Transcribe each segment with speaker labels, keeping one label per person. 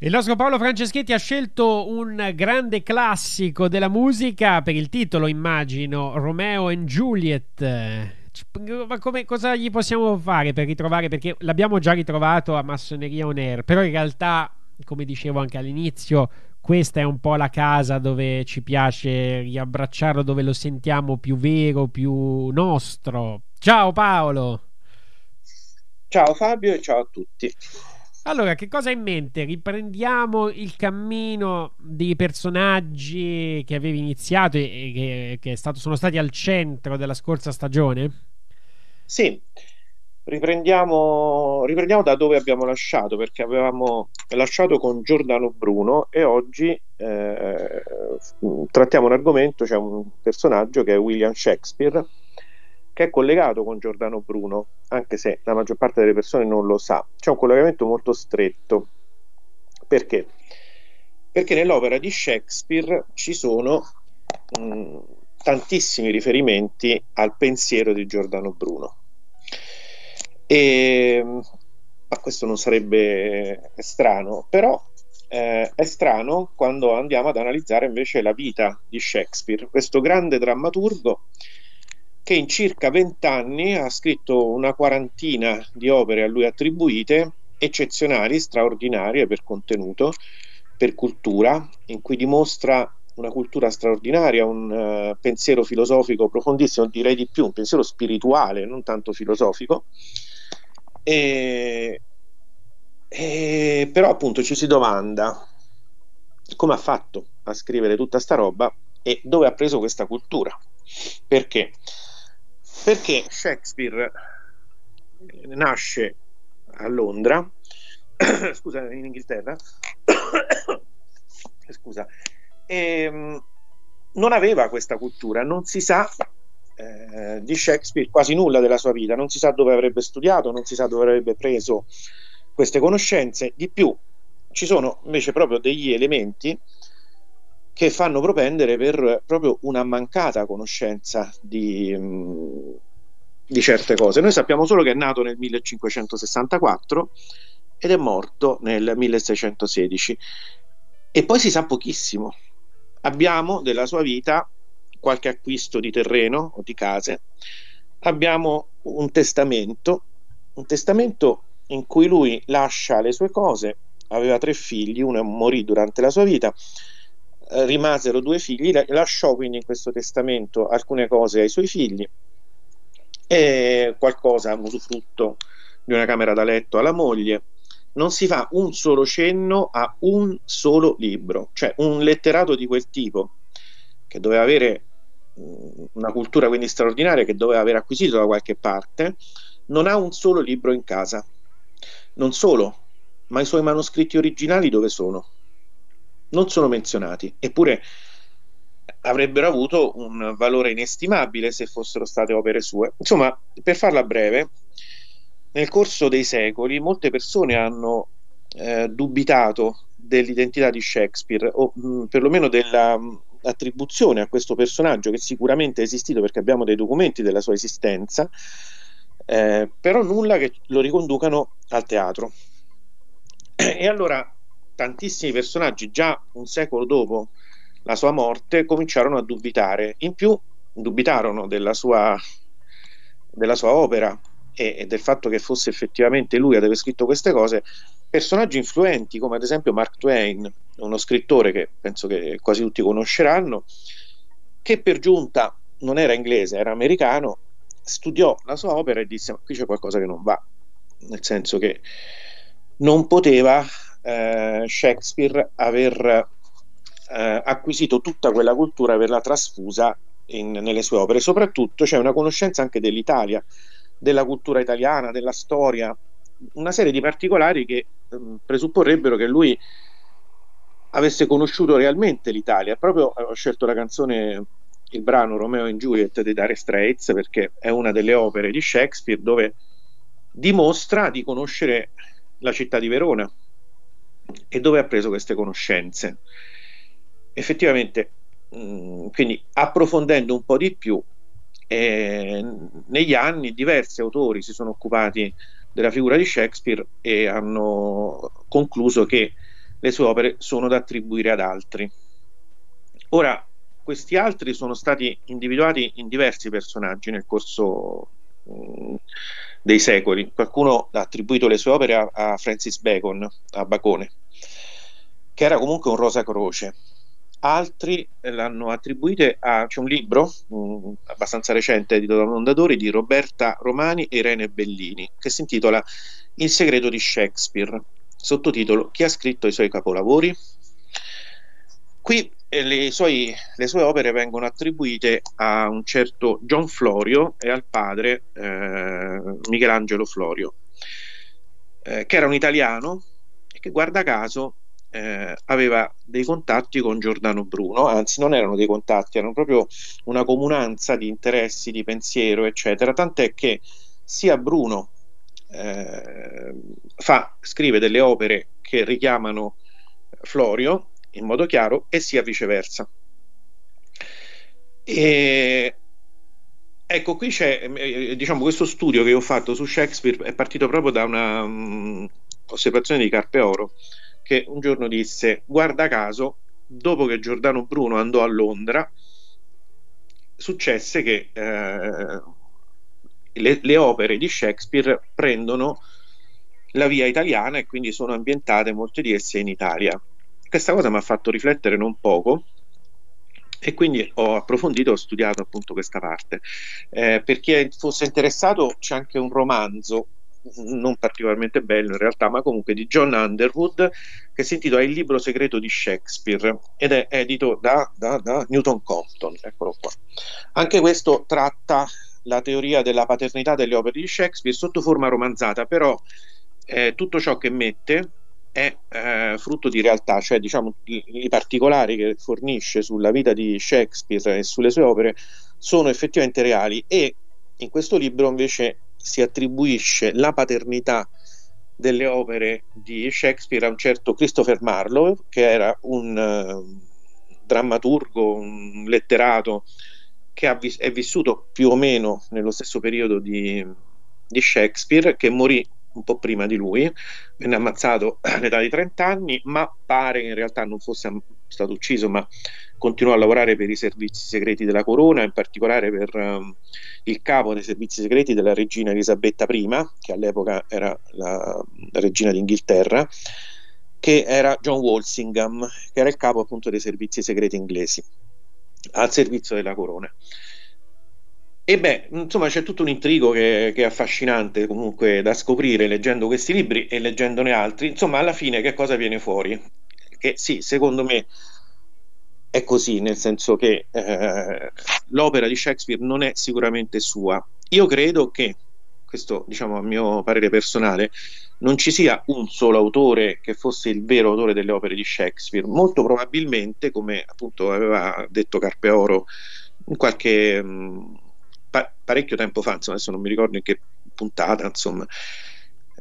Speaker 1: Il nostro Paolo Franceschetti ha scelto un grande classico della musica per il titolo, immagino, Romeo and Juliet. Ma come, cosa gli possiamo fare per ritrovare? Perché l'abbiamo già ritrovato a Massoneria On Air, però in realtà, come dicevo anche all'inizio, questa è un po' la casa dove ci piace riabbracciarlo, dove lo sentiamo più vero, più nostro. Ciao Paolo! Ciao Fabio e ciao a tutti. Allora, che cosa hai in mente? Riprendiamo il cammino dei personaggi che avevi iniziato e che, che stato, sono stati al centro della scorsa stagione? Sì,
Speaker 2: riprendiamo, riprendiamo da dove abbiamo lasciato, perché avevamo lasciato con Giordano Bruno e oggi eh, trattiamo un argomento, c'è cioè un personaggio che è William Shakespeare che è collegato con Giordano Bruno, anche se la maggior parte delle persone non lo sa. C'è un collegamento molto stretto. Perché? Perché nell'opera di Shakespeare ci sono mh, mm, tantissimi riferimenti al pensiero di Giordano Bruno. E, mm, ma questo non sarebbe eh, strano, però eh, è strano quando andiamo ad analizzare invece la vita di Shakespeare, questo grande drammaturgo che in circa vent'anni ha scritto una quarantina di opere a lui attribuite, eccezionali, straordinarie per contenuto, per cultura, in cui dimostra una cultura straordinaria, un uh, pensiero filosofico profondissimo, direi di più, un pensiero spirituale, non tanto filosofico. E, e, però appunto ci si domanda come ha fatto a scrivere tutta sta roba e dove ha preso questa cultura. Perché? perché Shakespeare nasce a Londra, scusa, in Inghilterra, scusa, e, ehm, non aveva questa cultura, non si sa eh, di Shakespeare quasi nulla della sua vita, non si sa dove avrebbe studiato, non si sa dove avrebbe preso queste conoscenze, di più ci sono invece proprio degli elementi che fanno propendere per proprio una mancata conoscenza di, mm, di certe cose. Noi sappiamo solo che è nato nel 1564 ed è morto nel 1616 e poi si sa pochissimo. Abbiamo della sua vita qualche acquisto di terreno o di case, abbiamo un testamento, un testamento in cui lui lascia le sue cose, aveva tre figli, uno morì durante la sua vita eh, rimasero due figli, lasciò quindi in questo testamento alcune cose ai suoi figli e qualcosa a usufrutto di una camera da letto alla moglie. Non si fa un solo cenno a un solo libro, cioè un letterato di quel tipo che doveva avere mm, una cultura quindi straordinaria che doveva aver acquisito da qualche parte, non ha un solo libro in casa. Non solo, ma i suoi manoscritti originali dove sono? non sono menzionati, eppure avrebbero avuto un valore inestimabile se fossero state opere sue. Insomma, per farla breve, nel corso dei secoli molte persone hanno eh, dubitato dell'identità di Shakespeare o mh, mm, perlomeno dell'attribuzione mm, a questo personaggio che sicuramente è esistito perché abbiamo dei documenti della sua esistenza, eh, però nulla che lo riconducano al teatro. E allora tantissimi personaggi già un secolo dopo la sua morte cominciarono a dubitare, in più dubitarono della sua, della sua opera e, e del fatto che fosse effettivamente lui ad aver scritto queste cose, personaggi influenti come ad esempio Mark Twain, uno scrittore che penso che quasi tutti conosceranno, che per giunta non era inglese, era americano, studiò la sua opera e disse ma qui c'è qualcosa che non va, nel senso che non poteva eh, Shakespeare aver eh, acquisito tutta quella cultura, averla trasfusa in, nelle sue opere. Soprattutto c'è una conoscenza anche dell'Italia, della cultura italiana, della storia, una serie di particolari che eh, presupporrebbero che lui avesse conosciuto realmente l'Italia. Proprio eh, ho scelto la canzone, il brano Romeo and Juliet dei Dare Straits perché è una delle opere di Shakespeare dove dimostra di conoscere la città di Verona, e dove ha preso queste conoscenze. Effettivamente, mm, quindi approfondendo un po' di più, eh, negli anni diversi autori si sono occupati della figura di Shakespeare e hanno concluso che le sue opere sono da attribuire ad altri. Ora, questi altri sono stati individuati in diversi personaggi nel corso Mm, dei secoli. Qualcuno ha attribuito le sue opere a, a Francis Bacon, a Bacone, che era comunque un rosa croce. Altri l'hanno attribuite a... c'è un libro mh, mm, abbastanza recente edito da Mondadori di Roberta Romani e Irene Bellini che si intitola Il segreto di Shakespeare, sottotitolo Chi ha scritto i suoi capolavori? Qui le, suoi, le, sue opere vengono attribuite a un certo John Florio e al padre eh, Michelangelo Florio, eh, che era un italiano e che guarda caso eh, aveva dei contatti con Giordano Bruno, anzi non erano dei contatti, erano proprio una comunanza di interessi, di pensiero, eccetera, tant'è che sia Bruno eh, fa, scrive delle opere che richiamano Florio in modo chiaro e sia viceversa. E ecco, qui c'è, eh, eh, diciamo, questo studio che ho fatto su Shakespeare è partito proprio da una um, osservazione di Carpeoro che un giorno disse, guarda caso, dopo che Giordano Bruno andò a Londra, successe che eh, le, le, opere di Shakespeare prendono la via italiana e quindi sono ambientate molte di esse in Italia questa cosa mi ha fatto riflettere non poco e quindi ho approfondito, ho studiato appunto questa parte. Eh, per chi fosse interessato c'è anche un romanzo, mm, non particolarmente bello in realtà, ma comunque di John Underwood, che si intitola Il libro segreto di Shakespeare ed è edito da, da, da Newton Compton, eccolo qua. Anche questo tratta la teoria della paternità delle opere di Shakespeare sotto forma romanzata, però eh, tutto ciò che mette è eh, frutto di realtà, cioè diciamo i, i particolari che fornisce sulla vita di Shakespeare e sulle sue opere sono effettivamente reali e in questo libro invece si attribuisce la paternità delle opere di Shakespeare a un certo Christopher Marlowe, che era un uh, drammaturgo, un letterato che vi- è vissuto più o meno nello stesso periodo di, di Shakespeare, che morì un po' prima di lui, venne ammazzato all'età di 30 anni, ma pare che in realtà non fosse stato ucciso, ma continuò a lavorare per i servizi segreti della corona, in particolare per um, il capo dei servizi segreti della regina Elisabetta I, che all'epoca era la, la regina d'Inghilterra, che era John Walsingham, che era il capo appunto dei servizi segreti inglesi al servizio della corona. E beh, insomma, c'è tutto un intrigo che, che, è affascinante comunque da scoprire leggendo questi libri e leggendone altri. Insomma, alla fine che cosa viene fuori? Che sì, secondo me è così, nel senso che eh, l'opera di Shakespeare non è sicuramente sua. Io credo che, questo diciamo a mio parere personale, non ci sia un solo autore che fosse il vero autore delle opere di Shakespeare. Molto probabilmente, come appunto aveva detto Carpeoro in qualche... Mh, mm, pa- parecchio tempo fa, insomma, adesso non mi ricordo in che puntata, insomma,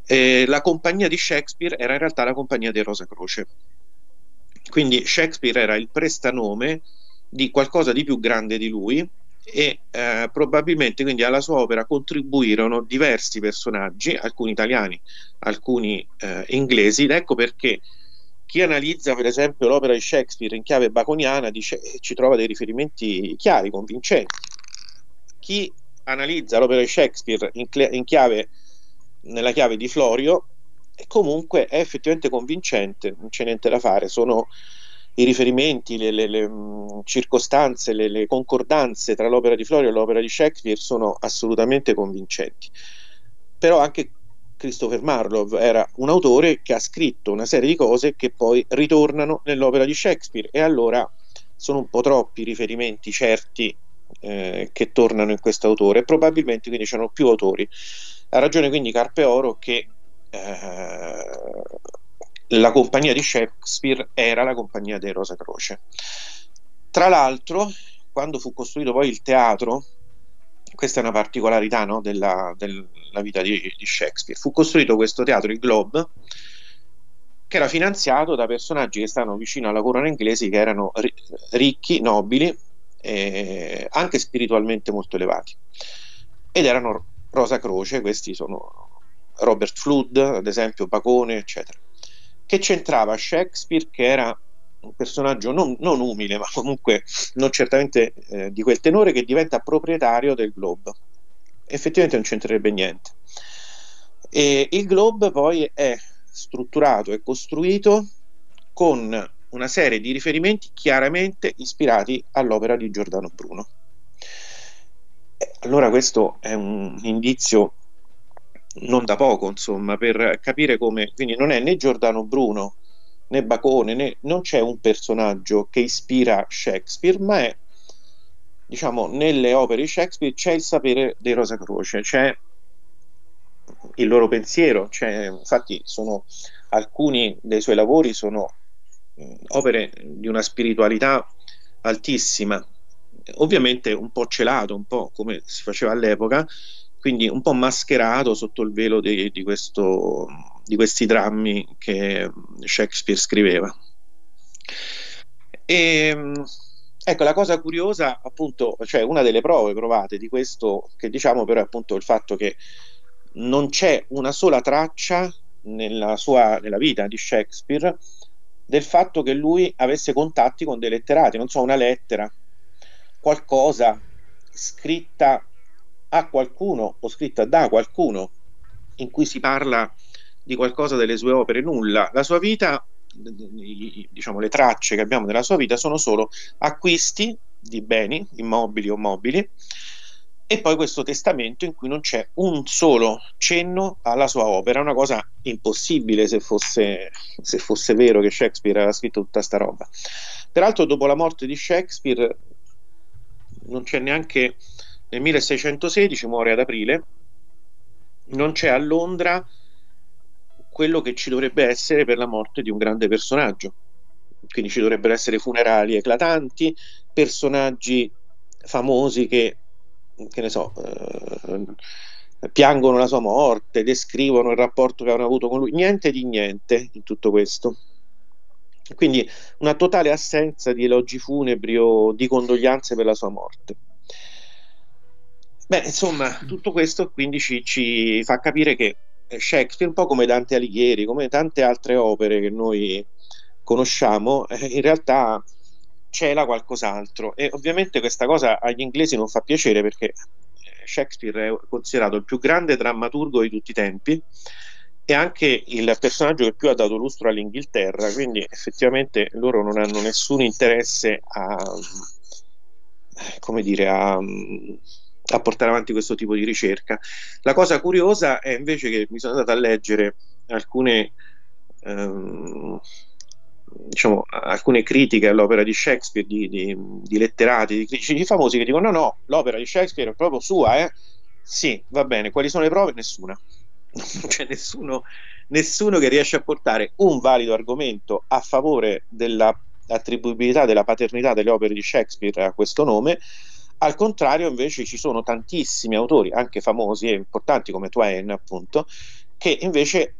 Speaker 2: eh, la compagnia di Shakespeare era in realtà la compagnia di Rosa Croce. Quindi Shakespeare era il prestanome di qualcosa di più grande di lui e eh, probabilmente quindi alla sua opera contribuirono diversi personaggi, alcuni italiani, alcuni eh, inglesi, ed ecco perché chi analizza per esempio l'opera di Shakespeare in chiave baconiana dice, eh, ci trova dei riferimenti chiari, convincenti chi analizza l'opera di Shakespeare in, cl- in chiave, nella chiave di Florio e comunque è effettivamente convincente, non c'è niente da fare, sono i riferimenti, le, le, le circostanze, le, le, concordanze tra l'opera di Florio e l'opera di Shakespeare sono assolutamente convincenti. Però anche Christopher Marlowe era un autore che ha scritto una serie di cose che poi ritornano nell'opera di Shakespeare e allora sono un po' troppi i riferimenti certi eh, che tornano in questo autore. Probabilmente quindi c'erano più autori. Ha ragione quindi Carpe Oro che eh, la compagnia di Shakespeare era la compagnia dei Rosa Croce. Tra l'altro, quando fu costruito poi il teatro, questa è una particolarità no, della, della, vita di, di, Shakespeare, fu costruito questo teatro, il Globe, che era finanziato da personaggi che stavano vicino alla corona inglese, che erano ricchi, nobili, eh, anche spiritualmente molto elevati. Ed erano Rosa Croce, questi sono Robert Flood, ad esempio Bacone, eccetera, che c'entrava Shakespeare, che era un personaggio non, non umile, ma comunque non certamente eh, di quel tenore, che diventa proprietario del Globe. Effettivamente non c'entrerebbe niente. E il Globe poi è strutturato e costruito con una serie di riferimenti chiaramente ispirati all'opera di Giordano Bruno. Eh, allora questo è un indizio non da poco, insomma, per capire come... Quindi non è né Giordano Bruno, né Bacone, né... non c'è un personaggio che ispira Shakespeare, ma è, diciamo, nelle opere di Shakespeare c'è il sapere dei Rosa Croce, c'è il loro pensiero, c'è... infatti sono... alcuni dei suoi lavori sono opere di una spiritualità altissima, ovviamente un po' celato, un po' come si faceva all'epoca, quindi un po' mascherato sotto il velo di, di, questo, di questi drammi che Shakespeare scriveva. E, ecco, la cosa curiosa, appunto, cioè una delle prove provate di questo che diciamo però è appunto il fatto che non c'è una sola traccia nella sua nella vita di Shakespeare del fatto che lui avesse contatti con dei letterati, non so, una lettera, qualcosa scritta a qualcuno o scritta da qualcuno in cui si parla di qualcosa delle sue opere, nulla. La sua vita, diciamo le tracce che abbiamo della sua vita sono solo acquisti di beni immobili o mobili e poi questo testamento in cui non c'è un solo cenno alla sua opera, una cosa impossibile se fosse, se fosse vero che Shakespeare aveva scritto tutta sta roba. Peraltro dopo la morte di Shakespeare non c'è neanche nel 1616, muore ad aprile, non c'è a Londra quello che ci dovrebbe essere per la morte di un grande personaggio. Quindi ci dovrebbero essere funerali eclatanti, personaggi famosi che che ne so, eh, piangono la sua morte, descrivono il rapporto che hanno avuto con lui, niente di niente in tutto questo. Quindi una totale assenza di elogi funebri o di condoglianze per la sua morte. Beh, insomma, tutto questo quindi ci, ci fa capire che eh, Shakespeare, un po' come Dante Alighieri, come tante altre opere che noi conosciamo, eh, in realtà cela qualcos'altro e ovviamente questa cosa agli inglesi non fa piacere perché eh, Shakespeare è considerato il più grande drammaturgo di tutti i tempi e anche il personaggio che più ha dato lustro all'Inghilterra, quindi effettivamente loro non hanno nessun interesse a, dire, a, a portare avanti questo tipo di ricerca. La cosa curiosa è invece che mi sono andato a leggere alcune... Um, diciamo, alcune critiche all'opera di Shakespeare, di, di, di letterati, di critici famosi che dicono no, no, l'opera di Shakespeare è proprio sua, eh? Sì, va bene, quali sono le prove? Nessuna. Non c'è cioè, nessuno, nessuno che riesce a portare un valido argomento a favore dell'attribuibilità della paternità delle opere di Shakespeare a questo nome. Al contrario, invece, ci sono tantissimi autori, anche famosi e importanti come Twain, appunto, che invece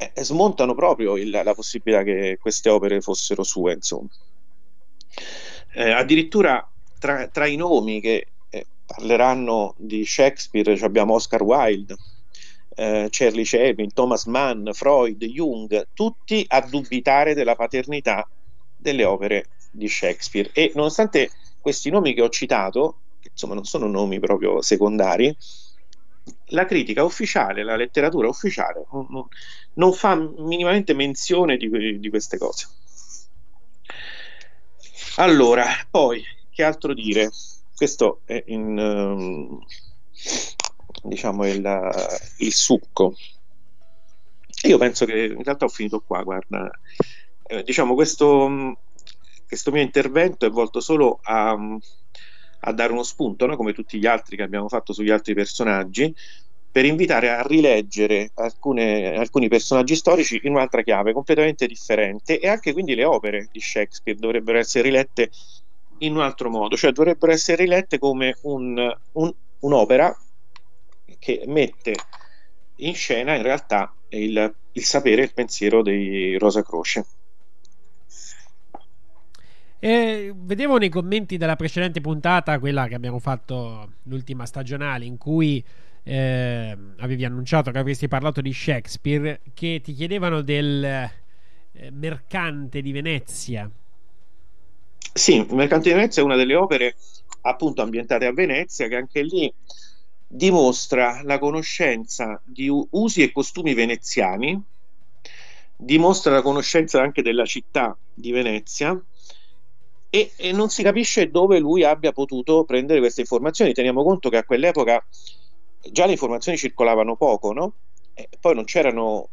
Speaker 2: eh, eh, smontano proprio il, la possibilità che queste opere fossero sue, insomma. Eh, addirittura tra, tra, i nomi che eh, parleranno di Shakespeare abbiamo Oscar Wilde, eh, Charlie Chaplin, Thomas Mann, Freud, Jung, tutti a dubitare della paternità delle opere di Shakespeare. E nonostante questi nomi che ho citato, che insomma non sono nomi proprio secondari, la critica ufficiale, la letteratura ufficiale non, fa minimamente menzione di, di queste cose. Allora, poi, che altro dire? Questo è in, ehm, diciamo, è il succo. Io penso che in realtà ho finito qua, guarda. Eh, diciamo, questo, questo mio intervento è volto solo a a dare uno spunto, no? come tutti gli altri che abbiamo fatto sugli altri personaggi, per invitare a rileggere alcune, alcuni personaggi storici in un'altra chiave completamente differente e anche quindi le opere di Shakespeare dovrebbero essere rilette in un altro modo, cioè dovrebbero essere rilette come un, un, un'opera che mette in scena in realtà il, il sapere e il pensiero di Rosa Croce.
Speaker 1: E vedevo nei commenti della precedente puntata, quella che abbiamo fatto l'ultima stagionale, in cui eh, avevi annunciato che avresti parlato di Shakespeare, che ti chiedevano del eh, Mercante di Venezia.
Speaker 2: Sì, il Mercante di Venezia è una delle opere appunto ambientate a Venezia, che anche lì dimostra la conoscenza di usi e costumi veneziani, dimostra la conoscenza anche della città di Venezia e, e, non si capisce dove lui abbia potuto prendere queste informazioni. Teniamo conto che a quell'epoca già le informazioni circolavano poco, no? E poi non c'erano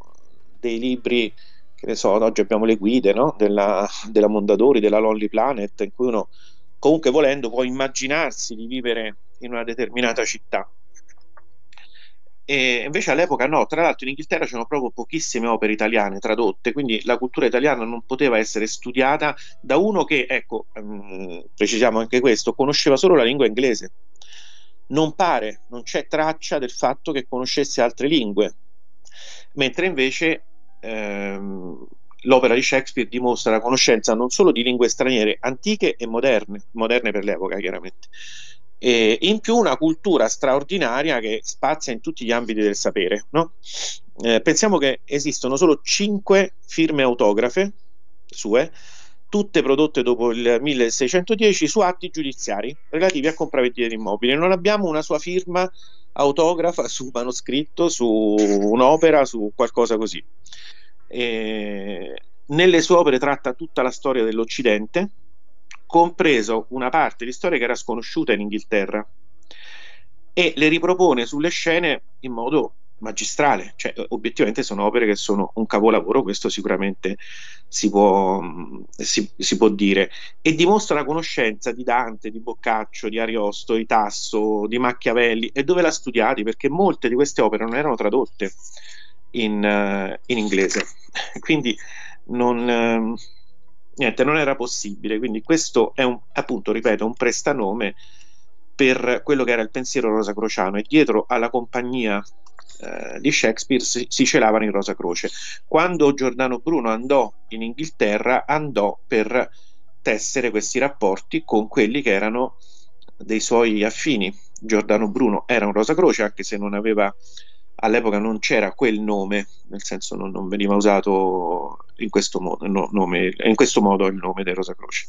Speaker 2: dei libri, che ne so, oggi abbiamo le guide no? della, della Mondadori, della Lonely Planet, in cui uno comunque volendo può immaginarsi di vivere in una determinata città. E invece all'epoca no, tra l'altro in Inghilterra c'erano proprio pochissime opere italiane tradotte, quindi la cultura italiana non poteva essere studiata da uno che, ecco, ehm, precisiamo anche questo, conosceva solo la lingua inglese. Non pare, non c'è traccia del fatto che conoscesse altre lingue, mentre invece ehm, l'opera di Shakespeare dimostra la conoscenza non solo di lingue straniere antiche e moderne, moderne per l'epoca chiaramente, e in più una cultura straordinaria che spazia in tutti gli ambiti del sapere. No? Eh, pensiamo che esistono solo cinque firme autografe sue, tutte prodotte dopo il 1610 su atti giudiziari relativi a compravendita di immobili. Non abbiamo una sua firma autografa su manoscritto, su un'opera, su qualcosa così. Eh, nelle sue opere tratta tutta la storia dell'Occidente, compreso una parte di storia che era sconosciuta in Inghilterra e le ripropone sulle scene in modo magistrale, cioè eh, obiettivamente sono opere che sono un capolavoro, questo sicuramente si può, mm, si, si può dire, e dimostra la conoscenza di Dante, di Boccaccio, di Ariosto, di Tasso, di Machiavelli, e dove l'ha studiati, perché molte di queste opere non erano tradotte in, eh, in inglese, quindi non ehm, niente, non era possibile. Quindi questo è un, appunto, ripeto, un prestanome per quello che era il pensiero rosacrociano e dietro alla compagnia eh, di Shakespeare si, si celavano in Rosa Croce. Quando Giordano Bruno andò in Inghilterra, andò per tessere questi rapporti con quelli che erano dei suoi affini. Giordano Bruno era un Rosa Croce, anche se non aveva all'epoca non c'era quel nome, nel senso non, non veniva usato in questo modo, no, nome, in questo modo il nome dei Rosacroci.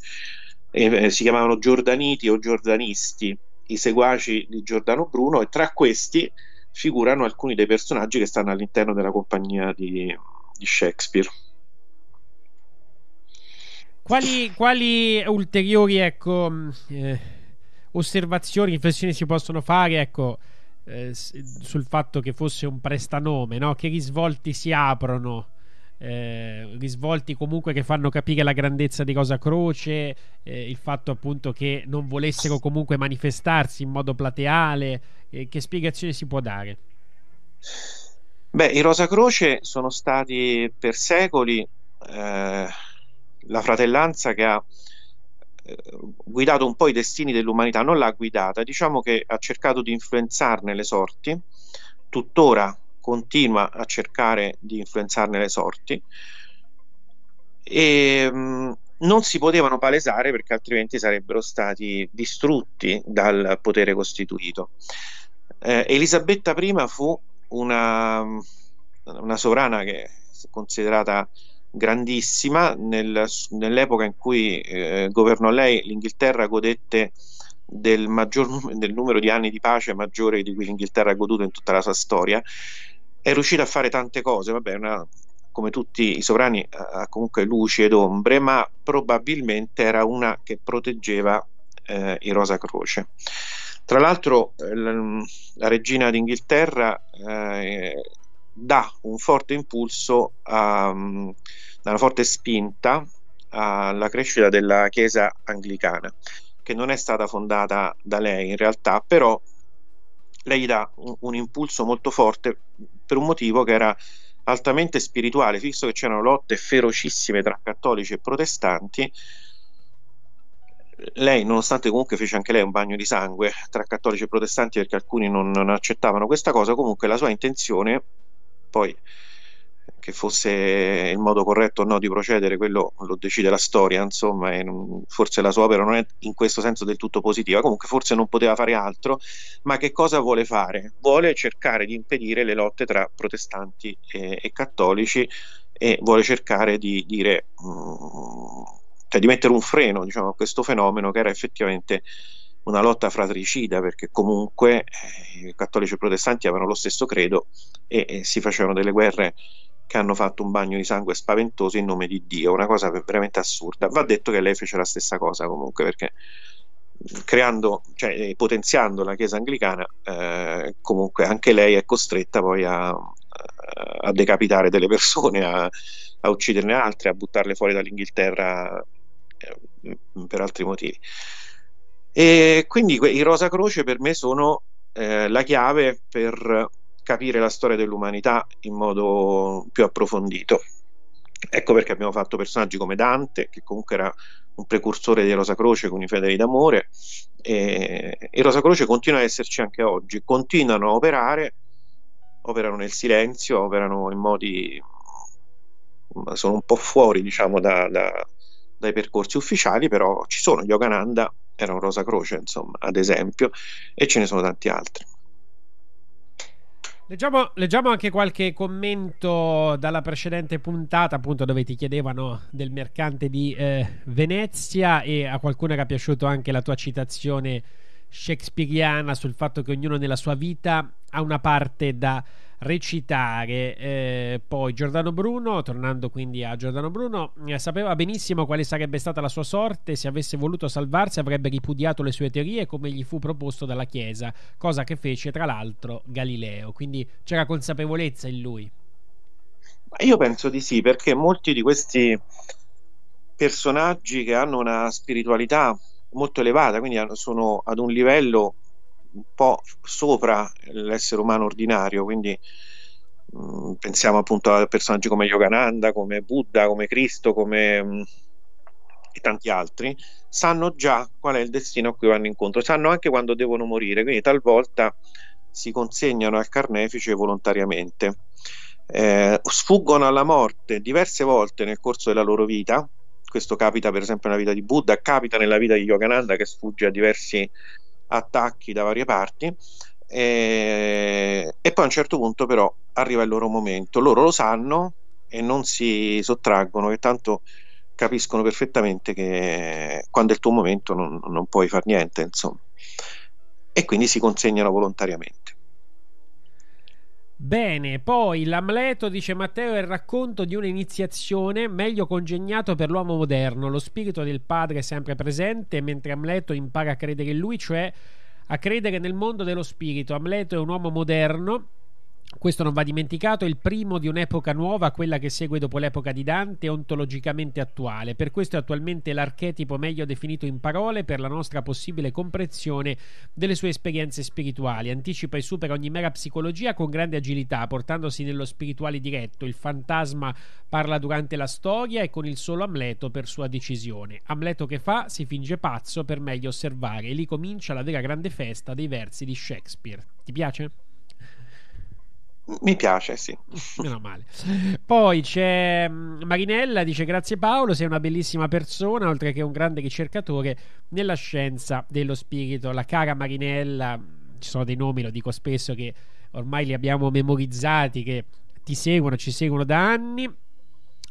Speaker 2: Eh, si chiamavano Giordaniti o Giordanisti, i seguaci di Giordano Bruno, e tra questi figurano alcuni dei personaggi che stanno all'interno della compagnia di, di Shakespeare.
Speaker 1: Quali, quali ulteriori ecco, mm, eh, osservazioni, riflessioni si possono fare ecco, eh, sul fatto che fosse un prestanome? No? Che risvolti si aprono? eh, risvolti comunque che fanno capire la grandezza di Rosa Croce, eh, il fatto appunto che non volessero comunque manifestarsi in modo plateale, eh, che spiegazione si può dare?
Speaker 2: Beh, i Rosa Croce sono stati per secoli eh, la fratellanza che ha eh, guidato un po' i destini dell'umanità, non l'ha guidata, diciamo che ha cercato di influenzarne le sorti, tuttora continua a cercare di influenzarne le sorti e ehm, mh, non si potevano palesare perché altrimenti sarebbero stati distrutti dal potere costituito. Eh, Elisabetta I fu una, una sovrana che è considerata grandissima nel, nell'epoca in cui eh, governò lei l'Inghilterra godette del, maggior, del numero di anni di pace maggiore di cui l'Inghilterra ha goduto in tutta la sua storia è riuscito a fare tante cose, vabbè, una, come tutti i sovrani ha comunque luci ed ombre, ma probabilmente era una che proteggeva eh, i Rosa Croce. Tra l'altro eh, la, la regina d'Inghilterra eh, dà un forte impulso, a, una forte spinta alla crescita della Chiesa anglicana, che non è stata fondata da lei in realtà, però lei dà un, un impulso molto forte per un motivo che era altamente spirituale, visto che c'erano lotte ferocissime tra cattolici e protestanti. Lei, nonostante comunque fece anche lei un bagno di sangue tra cattolici e protestanti, perché alcuni non, non accettavano questa cosa, comunque la sua intenzione, poi che fosse il modo corretto o no di procedere, quello lo decide la storia, insomma, e forse la sua opera non è in questo senso del tutto positiva, comunque forse non poteva fare altro, ma che cosa vuole fare? Vuole cercare di impedire le lotte tra protestanti e, e cattolici e vuole cercare di dire, mh, mm, cioè di mettere un freno diciamo, a questo fenomeno che era effettivamente una lotta fratricida perché comunque eh, i cattolici e i protestanti avevano lo stesso credo e, e si facevano delle guerre che hanno fatto un bagno di sangue spaventoso in nome di Dio, una cosa veramente assurda. Va detto che lei fece la stessa cosa comunque, perché creando, cioè, eh, potenziando la Chiesa anglicana, eh, comunque anche lei è costretta poi a, a decapitare delle persone, a, a, ucciderne altre, a buttarle fuori dall'Inghilterra eh, per altri motivi. E quindi i Rosa Croce per me sono eh, la chiave per capire la storia dell'umanità in modo più approfondito. Ecco perché abbiamo fatto personaggi come Dante, che comunque era un precursore di Rosa Croce con i Fedeli d'Amore, e, e Rosa Croce continua ad esserci anche oggi, continuano a operare, operano nel silenzio, operano in modi sono un po' fuori diciamo da, da, dai percorsi ufficiali però ci sono Yogananda era un Rosa Croce insomma ad esempio e ce ne sono tanti altri
Speaker 1: Leggiamo, leggiamo, anche qualche commento dalla precedente puntata, appunto, dove ti chiedevano del mercante di eh, Venezia e a qualcuno che è piaciuto anche la tua citazione shakespeariana sul fatto che ognuno nella sua vita ha una parte da recitare. Eh, poi Giordano Bruno, tornando quindi a Giordano Bruno, eh, sapeva benissimo quale sarebbe stata la sua sorte, se avesse voluto salvarsi avrebbe ripudiato le sue teorie come gli fu proposto dalla Chiesa, cosa che fece tra l'altro Galileo, quindi c'era consapevolezza in lui.
Speaker 2: Io penso di sì, perché molti di questi personaggi che hanno una spiritualità molto elevata, quindi sono ad un livello un po' sopra l'essere umano ordinario, quindi mh, mm, pensiamo appunto a personaggi come Yogananda, come Buddha, come Cristo, come... Mh, mm, e tanti altri, sanno già qual è il destino a cui vanno incontro, sanno anche quando devono morire, quindi talvolta si consegnano al carnefice volontariamente. Eh, sfuggono alla morte diverse volte nel corso della loro vita, questo capita per esempio nella vita di Buddha, capita nella vita di Yogananda che sfugge a diversi attacchi da varie parti e, e poi a un certo punto però arriva il loro momento, loro lo sanno e non si sottraggono e tanto capiscono perfettamente che quando è il tuo momento non, non puoi far niente insomma e quindi si consegnano volontariamente
Speaker 1: Bene, poi l'Amleto dice Matteo è il racconto di un'iniziazione meglio congegnato per l'uomo moderno. Lo spirito del padre è sempre presente, mentre Amleto impara a credere in lui, cioè a credere nel mondo dello spirito. Amleto è un uomo moderno questo non va dimenticato, è il primo di un'epoca nuova, quella che segue dopo l'epoca di Dante, ontologicamente attuale. Per questo è attualmente l'archetipo meglio definito in parole per la nostra possibile comprensione delle sue esperienze spirituali. Anticipa e supera ogni mera psicologia con grande agilità, portandosi nello spirituale diretto. Il fantasma parla durante la storia e con il solo Amleto per sua decisione. Amleto che fa? Si finge pazzo per meglio osservare e lì comincia la vera grande festa dei versi di Shakespeare. Ti piace? Mi piace, sì. Meno male. Poi c'è mm, Marinella, dice grazie Paolo, sei una bellissima persona, oltre che un grande ricercatore nella scienza dello spirito. La cara Marinella, mm, ci sono dei nomi, lo dico spesso, che ormai li abbiamo memorizzati, che ti seguono, ci seguono da anni.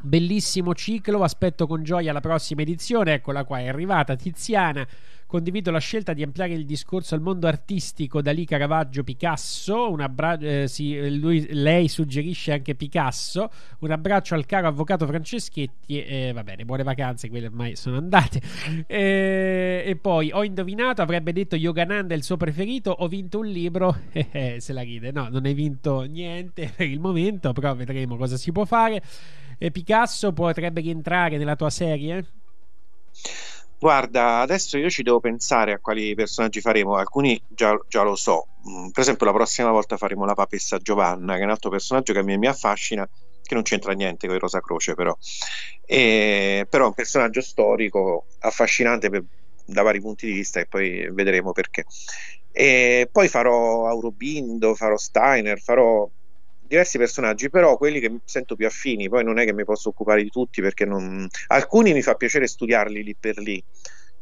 Speaker 1: Bellissimo ciclo, aspetto con gioia la prossima edizione, eccola qua, è arrivata Tiziana. Condivido la scelta di ampliare il discorso al mondo artistico, da lì Caravaggio, Picasso, un abbra- eh, sì, lui, lei suggerisce anche Picasso, un abbraccio al caro avvocato Franceschetti, eh, va bene, buone vacanze, quelle ormai sono andate. Eh, e poi ho indovinato, avrebbe detto Yogananda il suo preferito, ho vinto un libro, eh, eh, se la ride, no, non hai vinto niente per il momento, però vedremo cosa si può fare. Picasso potrebbe rientrare nella tua serie?
Speaker 2: Guarda, adesso io ci devo pensare a quali personaggi faremo, alcuni già, già lo so. Mm, per esempio, la prossima volta faremo la papessa Giovanna, che è un altro personaggio che a me mi affascina, che non c'entra niente con il Rosa Croce, però. E, però è un personaggio storico affascinante per, da vari punti di vista, e poi vedremo perché. E poi farò Aurobindo, farò Steiner, farò diversi personaggi, però quelli che mi sento più affini, poi non è che mi posso occupare di tutti perché non... alcuni mi fa piacere studiarli lì per lì.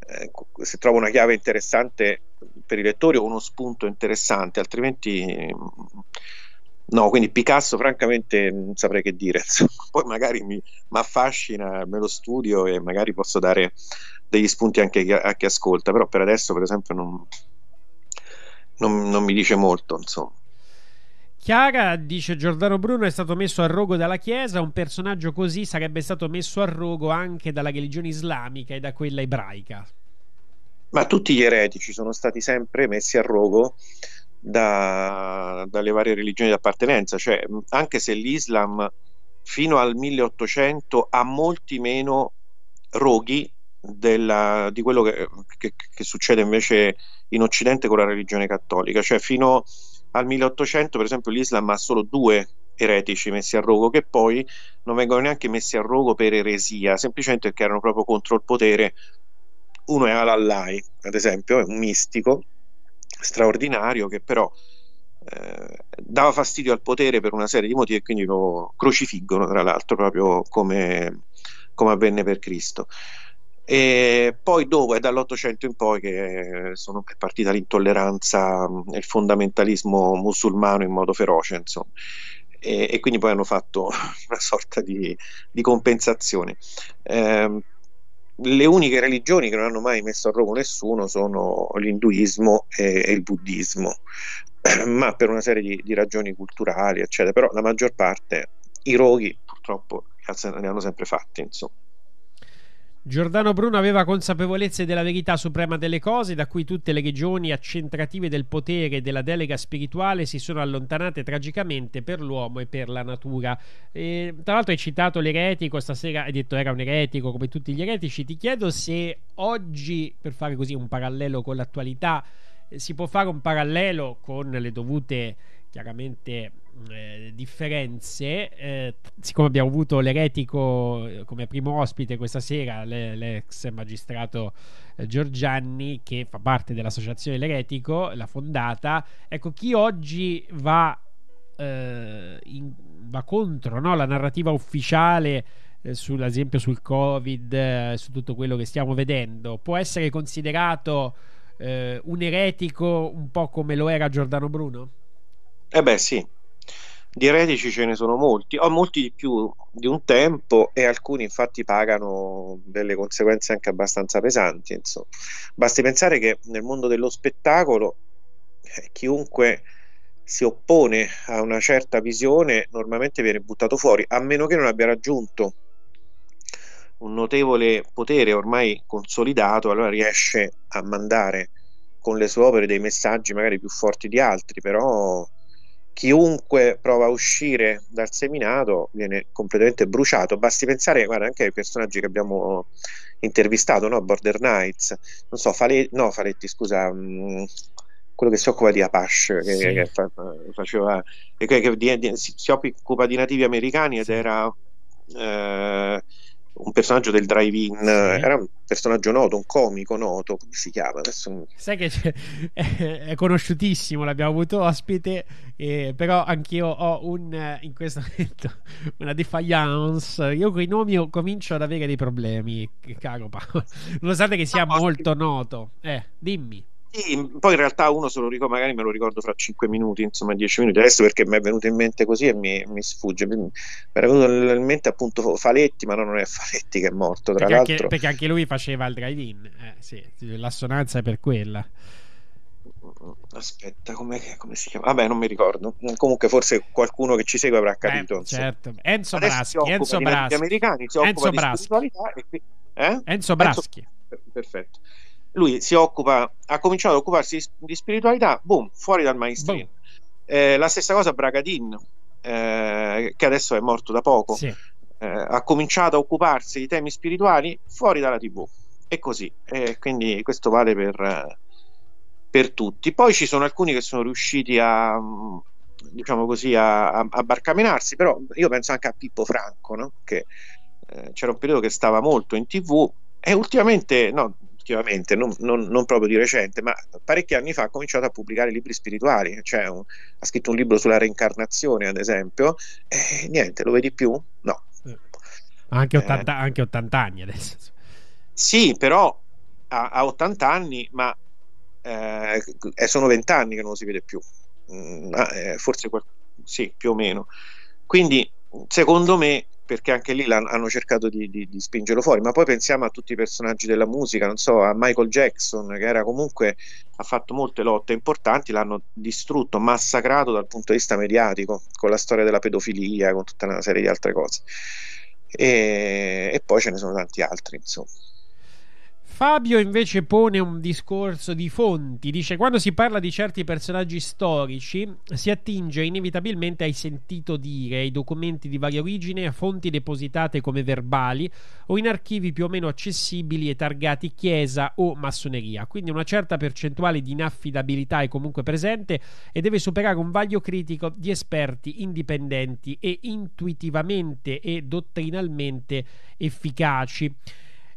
Speaker 2: Eh, se trovo una chiave interessante per i lettori o uno spunto interessante, altrimenti mm, no, quindi Picasso francamente non saprei che dire, poi magari mi affascina, me lo studio e magari posso dare degli spunti anche a chi ascolta, però per adesso per esempio non, non, non mi dice molto, insomma.
Speaker 1: Chiara dice Giordano Bruno è stato messo a rogo dalla Chiesa, un personaggio così sarebbe stato messo a rogo anche dalla religione islamica e da quella ebraica.
Speaker 2: Ma tutti gli eretici sono stati sempre messi a rogo da, dalle varie religioni di appartenenza, cioè anche se l'Islam fino al 1800 ha molti meno roghi della, di quello che, che, che, succede invece in Occidente con la religione cattolica, cioè fino a al 1800 per esempio l'Islam ha solo due eretici messi a rogo che poi non vengono neanche messi a rogo per eresia, semplicemente perché erano proprio contro il potere. Uno è Al-Allai, ad esempio, è un mistico straordinario che però eh, dava fastidio al potere per una serie di motivi e quindi lo crocifiggono, tra l'altro, proprio come, come avvenne per Cristo. E poi dopo è dall'Ottocento in poi che sono, è partita l'intolleranza mm, e il fondamentalismo musulmano in modo feroce, insomma. E, e quindi poi hanno fatto una sorta di, di compensazione. Eh, le uniche religioni che non hanno mai messo a rogo nessuno sono l'induismo e, e il buddismo, ma per una serie di, di, ragioni culturali, eccetera. Però la maggior parte i roghi purtroppo ne hanno sempre fatti, insomma.
Speaker 1: Giordano Bruno aveva consapevolezze della verità suprema delle cose, da cui tutte le regioni accentrative del potere e della delega spirituale si sono allontanate tragicamente per l'uomo e per la natura. E, tra l'altro hai citato l'eretico, stasera hai detto era un eretico come tutti gli eretici, ti chiedo se oggi, per fare così un parallelo con l'attualità, eh, si può fare un parallelo con le dovute chiaramente eh, differenze, eh, siccome abbiamo avuto l'eretico eh, come primo ospite questa sera, le, l'ex magistrato eh, Giorgianni, che fa parte dell'associazione L'Eretico, la fondata, ecco chi oggi va, eh, in, va contro no? la narrativa ufficiale ad esempio sul covid su tutto quello che stiamo vedendo può essere considerato eh, un eretico un po' come lo era Giordano Bruno?
Speaker 2: Eh beh sì di eretici ce ne sono molti, o molti di più di un tempo e alcuni infatti pagano delle conseguenze anche abbastanza pesanti. Insomma. Basti pensare che nel mondo dello spettacolo eh, chiunque si oppone a una certa visione normalmente viene buttato fuori, a meno che non abbia raggiunto un notevole potere ormai consolidato, allora riesce a mandare con le sue opere dei messaggi magari più forti di altri, però chiunque prova a uscire dal seminato viene completamente bruciato. Basti pensare, guarda, anche ai personaggi che abbiamo intervistato, no? Border Knights, non so, Fale- no, Faletti, scusa, mh, mm, quello che si occupa di Apache, che, sì. che fa- faceva, che, che di, di, si, si, occupa di nativi americani ed era... Eh, un personaggio del drive-in, sì. Eh, era un personaggio noto, un comico noto, come si chiama? Adesso...
Speaker 1: Sai che è, conosciutissimo, l'abbiamo avuto ospite, eh, però anch'io ho un, eh, in questo momento una defiance, io con i nomi comincio ad avere dei problemi, caro Paolo, nonostante che sia no, ah, molto noto. Eh, dimmi. Sì, poi in
Speaker 2: realtà uno se lo ricordo, magari me lo ricordo fra 5 minuti, insomma 10 minuti, adesso perché mi è venuto in mente così e mi, mi sfugge. Mi, mi era venuto in mente appunto Faletti, ma no, non è Faletti che è morto, tra perché l'altro. Anche,
Speaker 1: perché anche lui faceva il drive-in, eh, sì, l'assonanza è per quella.
Speaker 2: Aspetta, come si chiama? Vabbè, non mi ricordo. Comunque, forse qualcuno che ci segue avrà eh, capito. Eh, certo. Enzo Braschi. Eh? Enzo Braschi. Gli americani Enzo Braschi. Enzo Braschi. Perfetto lui si occupa, ha cominciato ad occuparsi di, spiritualità, boom, fuori dal mainstream. Eh, la stessa cosa Bragadin, eh, che adesso è morto da poco, sì. eh, ha cominciato a occuparsi di temi spirituali fuori dalla TV. E così, quindi questo vale per, per, tutti. Poi ci sono alcuni che sono riusciti a, diciamo così, a, a, barcamenarsi, però io penso anche a Pippo Franco, no? che eh, c'era un periodo che stava molto in TV e ultimamente, no, effettivamente, non, non, non, proprio di recente, ma parecchi anni fa ha cominciato a pubblicare libri spirituali, cioè un, ha scritto un libro sulla reincarnazione, ad esempio, e niente,
Speaker 1: lo vedi più? No. Anche 80, eh. anche 80 eh. anni adesso.
Speaker 2: Sì, però ha, ha 80 anni, ma eh, sono 20 anni che non lo si vede più, mm, ah, eh, forse sì, più o meno. Quindi, secondo me, perché anche lì hanno cercato di, di, di, spingerlo fuori, ma poi pensiamo a tutti i personaggi della musica, non so, a Michael Jackson che era comunque, ha fatto molte lotte importanti, l'hanno distrutto, massacrato dal punto di vista mediatico, con la storia della pedofilia, con tutta una serie di altre cose. E, e poi ce ne sono tanti altri,
Speaker 1: insomma. Fabio invece pone un discorso di fonti, dice quando si parla di certi personaggi storici si attinge inevitabilmente ai sentito dire, ai documenti di varia origine, a fonti depositate come verbali o in archivi più o meno accessibili e targati chiesa o massoneria, quindi una certa percentuale di inaffidabilità è comunque presente e deve superare un vaglio critico di esperti indipendenti e intuitivamente e dottrinalmente efficaci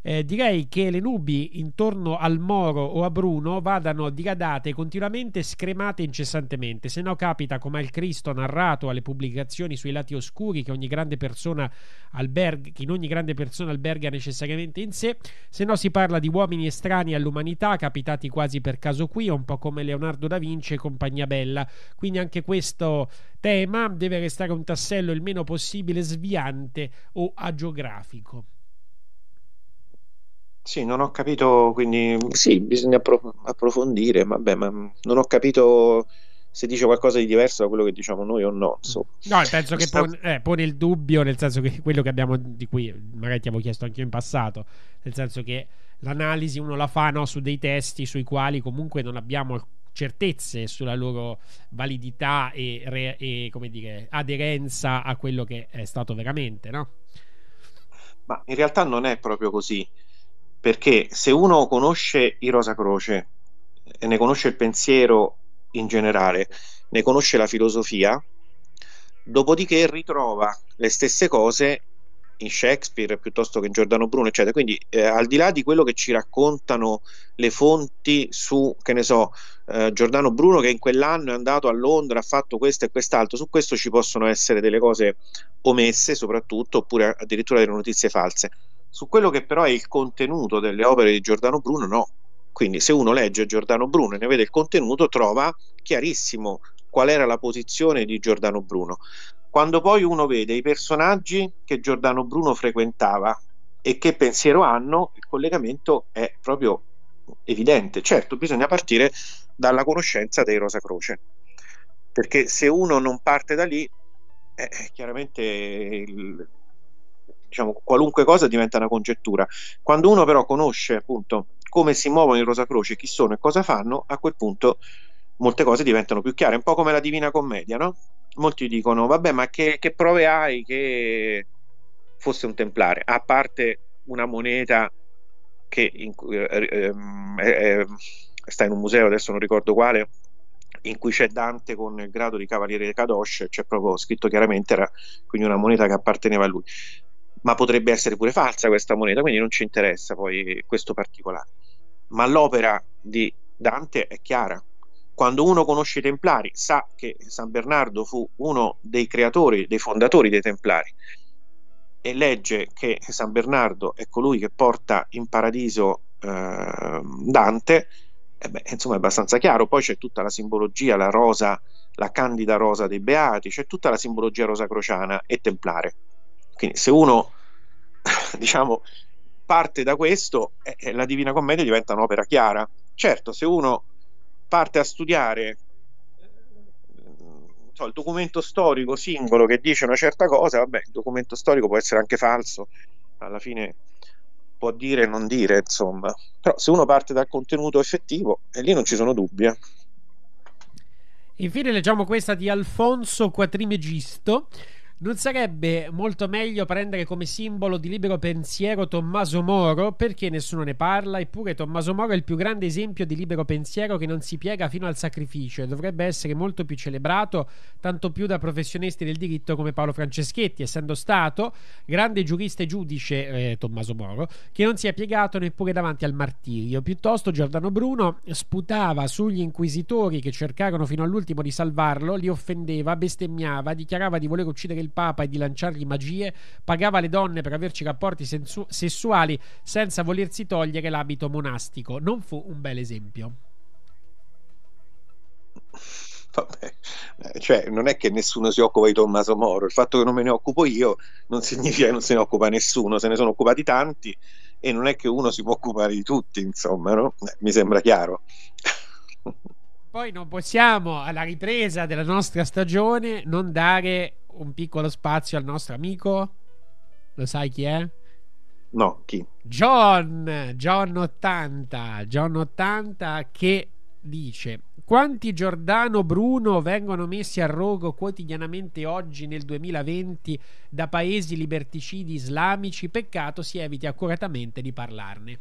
Speaker 1: eh, direi che le nubi intorno al Moro o a Bruno vadano diradate continuamente scremate incessantemente, se no capita come il Cristo narrato alle pubblicazioni sui lati oscuri che ogni grande persona alberga, che in ogni grande persona alberga necessariamente in sé, se no si parla di uomini estranei all'umanità capitati quasi per caso qui, un po' come Leonardo da Vinci e compagnia bella, quindi anche questo tema deve restare un tassello il meno possibile sviante o agiografico.
Speaker 2: Sì, non ho capito, quindi... Sì, bisogna approf- approfondire, vabbè, ma non ho capito se dice qualcosa di diverso da quello che diciamo noi o no. So.
Speaker 1: No, penso che pone, eh, pone, il dubbio, nel senso che quello che abbiamo, di cui magari ti avevo chiesto anche io in passato, nel senso che l'analisi uno la fa no, su dei testi sui quali comunque non abbiamo certezze sulla loro validità e, re, e come dire, aderenza a quello che è stato veramente, no?
Speaker 2: Ma in realtà non è proprio così perché se uno conosce i Rosa Croce e eh, ne conosce il pensiero in generale, ne conosce la filosofia, dopodiché ritrova le stesse cose in Shakespeare piuttosto che in Giordano Bruno, eccetera. Quindi eh, al di là di quello che ci raccontano le fonti su, che ne so, eh, Giordano Bruno che in quell'anno è andato a Londra, ha fatto questo e quest'altro, su questo ci possono essere delle cose omesse soprattutto, oppure addirittura delle notizie false. Su quello che però è il contenuto delle opere di Giordano Bruno, no. Quindi se uno legge Giordano Bruno e ne vede il contenuto, trova chiarissimo qual era la posizione di Giordano Bruno. Quando poi uno vede i personaggi che Giordano Bruno frequentava e che pensiero hanno, il collegamento è proprio evidente. Certo, bisogna partire dalla conoscenza dei Rosa Croce, perché se uno non parte da lì, eh, chiaramente il, diciamo, qualunque cosa diventa una congettura. Quando uno però conosce appunto come si muovono i Rosa Croce, chi sono e cosa fanno, a quel punto molte cose diventano più chiare, un po' come la Divina Commedia, no? Molti dicono, vabbè, ma che, che prove hai che fosse un templare, a parte una moneta che in, eh, eh, eh, sta in un museo, adesso non ricordo quale, in cui c'è Dante con il grado di cavaliere Kadosh, c'è proprio scritto chiaramente, era quindi una moneta che apparteneva a lui ma potrebbe essere pure falsa questa moneta, quindi non ci interessa poi questo particolare. Ma l'opera di Dante è chiara. Quando uno conosce i Templari sa che San Bernardo fu uno dei creatori, dei fondatori dei Templari e legge che San Bernardo è colui che porta in paradiso ehm, eh, Dante, e beh, insomma è abbastanza chiaro. Poi c'è tutta la simbologia, la rosa, la candida rosa dei Beati, c'è tutta la simbologia rosa crociana e templare. Quindi se uno, diciamo, parte da questo, eh, eh, la Divina Commedia diventa un'opera chiara. Certo, se uno parte a studiare eh, so, il documento storico singolo che dice una certa cosa, vabbè, il documento storico può essere anche falso, alla fine può dire e non dire, insomma. Però se uno parte dal contenuto effettivo, e lì non ci sono dubbi. Eh.
Speaker 1: Infine leggiamo questa di Alfonso Quatrimegisto non sarebbe molto meglio prendere come simbolo di libero pensiero Tommaso Moro? Perché nessuno ne parla? Eppure Tommaso Moro è il più grande esempio di libero pensiero che non si piega fino al sacrificio e dovrebbe essere molto più celebrato, tanto più da professionisti del diritto come Paolo Franceschetti, essendo stato grande giurista e giudice eh, Tommaso Moro, che non si è piegato neppure davanti al martirio. Piuttosto Giordano Bruno sputava sugli inquisitori che cercarono fino all'ultimo di salvarlo, li offendeva, bestemmiava, dichiarava di voler uccidere del Papa e di lanciargli magie, pagava le donne per averci rapporti sessuali senza volersi togliere l'abito monastico. Non fu un bel esempio.
Speaker 2: Vabbè, eh, cioè, non è che nessuno si occupa di Tommaso Moro, il fatto che non me ne occupo io non significa che non se ne occupa nessuno, se ne sono occupati tanti e non è che uno si può occupare di tutti, insomma, no? Eh, mi sembra chiaro.
Speaker 1: Poi non possiamo alla ripresa della nostra stagione non dare un piccolo spazio al nostro amico? Lo sai chi è? No, chi? John, John 80, John 80 che dice quanti Giordano Bruno vengono messi a rogo quotidianamente oggi nel 2020 da paesi liberticidi islamici, peccato si eviti accuratamente di parlarne.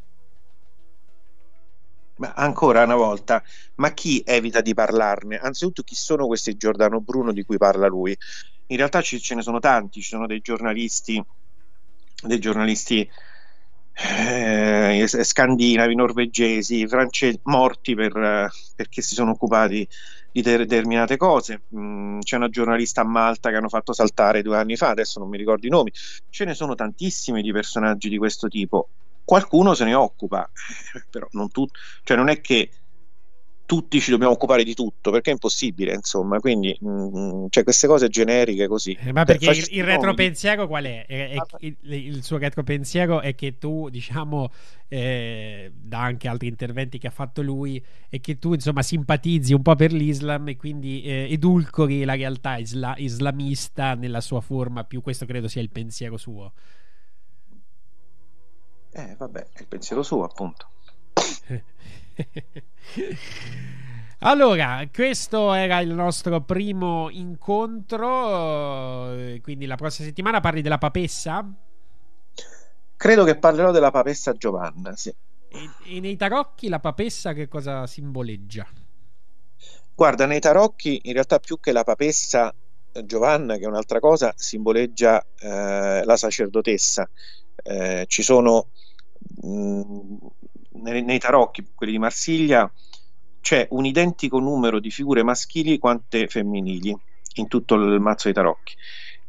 Speaker 2: Ma ancora una volta, ma chi evita di parlarne? Anzitutto chi sono questi Giordano Bruno di cui parla lui? in realtà ci, ce ne sono tanti, ci sono dei giornalisti, dei giornalisti eh, scandinavi, norvegesi, francesi, morti per, perché si sono occupati di determinate cose. Mm, c'è una giornalista a Malta che hanno fatto saltare due anni fa, adesso non mi ricordo i nomi. Ce ne sono tantissimi di personaggi di questo tipo. Qualcuno se ne occupa, però non tutti. Cioè non è che tutti ci dobbiamo occupare di tutto perché è impossibile, insomma, quindi mh, mm, mm, cioè queste cose generiche così. Eh, ma perché il, il retropensiero qual
Speaker 1: è? è, è ah, il, il, suo retropensiero è che tu, diciamo, eh, da anche altri interventi che ha fatto lui, è che tu, insomma, simpatizzi un po' per l'Islam e quindi eh, edulcori la realtà isla- islamista nella sua forma più, questo credo sia il pensiero suo.
Speaker 2: Eh, vabbè, è il pensiero suo, appunto.
Speaker 1: Allora, questo era il nostro primo incontro, eh, quindi la prossima settimana parli della papessa?
Speaker 2: Credo che parlerò della papessa Giovanna, sì.
Speaker 1: E, e nei tarocchi la papessa che cosa simboleggia?
Speaker 2: Guarda, nei tarocchi in realtà più che la papessa eh, Giovanna, che è un'altra cosa, simboleggia eh, la sacerdotessa. Eh, ci sono... Mh, mm, nei, tarocchi, quelli di Marsiglia, c'è un identico numero di figure maschili quante femminili in tutto il mazzo dei tarocchi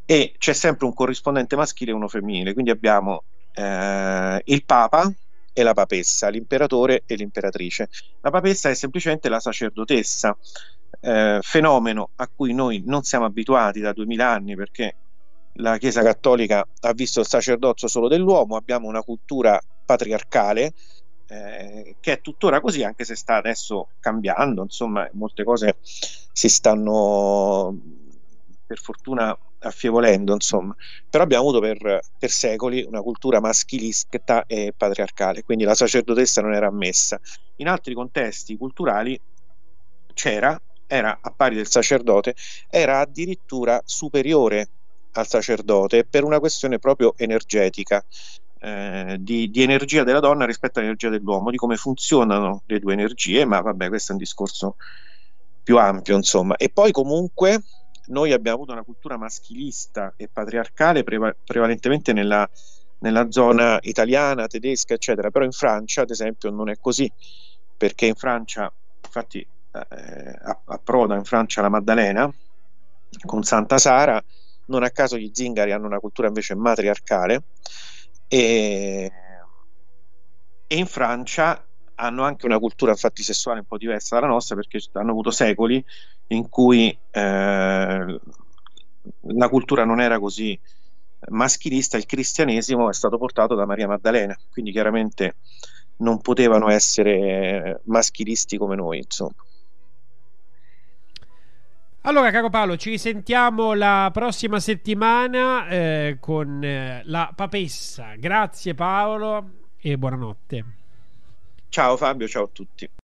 Speaker 2: e c'è sempre un corrispondente maschile e uno femminile, quindi abbiamo eh, il Papa e la papessa, l'imperatore e l'imperatrice. La papessa è semplicemente la sacerdotessa, eh, fenomeno a cui noi non siamo abituati da duemila anni perché la Chiesa Cattolica ha visto il sacerdozio solo dell'uomo, abbiamo una cultura patriarcale eh, che è tuttora così, anche se sta adesso cambiando, insomma, molte cose si stanno per fortuna affievolendo, insomma, però abbiamo avuto per, per secoli una cultura maschilista e patriarcale, quindi la sacerdotessa non era ammessa. In altri contesti culturali c'era, era a pari del sacerdote, era addirittura superiore al sacerdote per una questione proprio energetica eh, di, di, energia della donna rispetto all'energia dell'uomo, di come funzionano le due energie, ma vabbè questo è un discorso più ampio insomma. E poi comunque noi abbiamo avuto una cultura maschilista e patriarcale preva- prevalentemente nella, nella zona italiana, tedesca eccetera, però in Francia ad esempio non è così, perché in Francia infatti eh, approda in Francia la Maddalena con Santa Sara, non a caso gli zingari hanno una cultura invece matriarcale e, e in Francia hanno anche una cultura infatti sessuale un po' diversa dalla nostra perché hanno avuto secoli in cui eh, la cultura non era così maschilista, il cristianesimo è stato portato da Maria Maddalena, quindi chiaramente non potevano essere maschilisti come noi, insomma.
Speaker 1: Allora, caro Paolo, ci risentiamo la prossima settimana eh, con eh, la papessa. Grazie Paolo e buonanotte.
Speaker 2: Ciao Fabio, ciao a tutti.